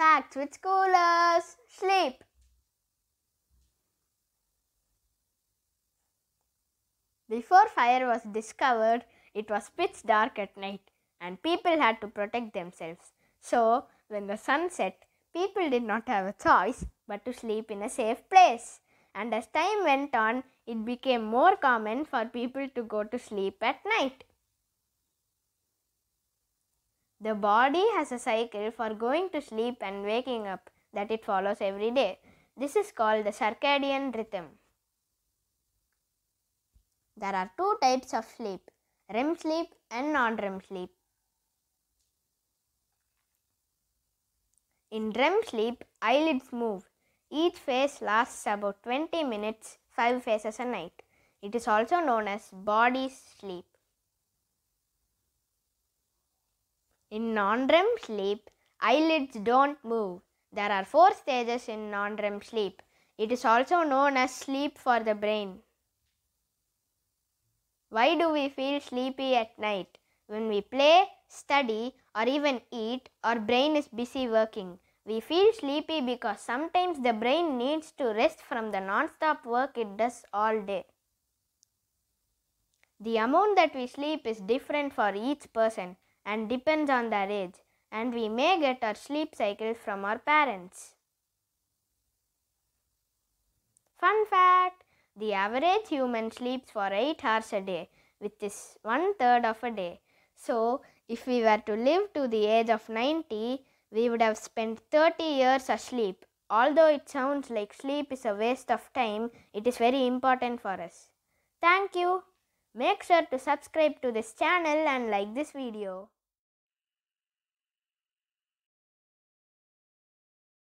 Facts with Schoolers. Sleep. Before fire was discovered, it was pitch dark at night and people had to protect themselves. So, when the sun set, people did not have a choice but to sleep in a safe place. And as time went on, it became more common for people to go to sleep at night. The body has a cycle for going to sleep and waking up that it follows every day. This is called the circadian rhythm. There are two types of sleep REM sleep and non REM sleep. In REM sleep, eyelids move. Each phase lasts about 20 minutes, 5 phases a night. It is also known as body sleep. In non-REM sleep, eyelids don't move. There are four stages in non-REM sleep. It is also known as sleep for the brain. Why do we feel sleepy at night? When we play, study, or even eat, our brain is busy working. We feel sleepy because sometimes the brain needs to rest from the non-stop work it does all day. The amount that we sleep is different for each person and depends on their age, and we may get our sleep cycle from our parents. Fun fact the average human sleeps for 8 hours a day, which is one third of a day. So, if we were to live to the age of 90, we would have spent 30 years asleep. Although it sounds like sleep is a waste of time, it is very important for us. Thank you. Make sure to subscribe to this channel and like this video.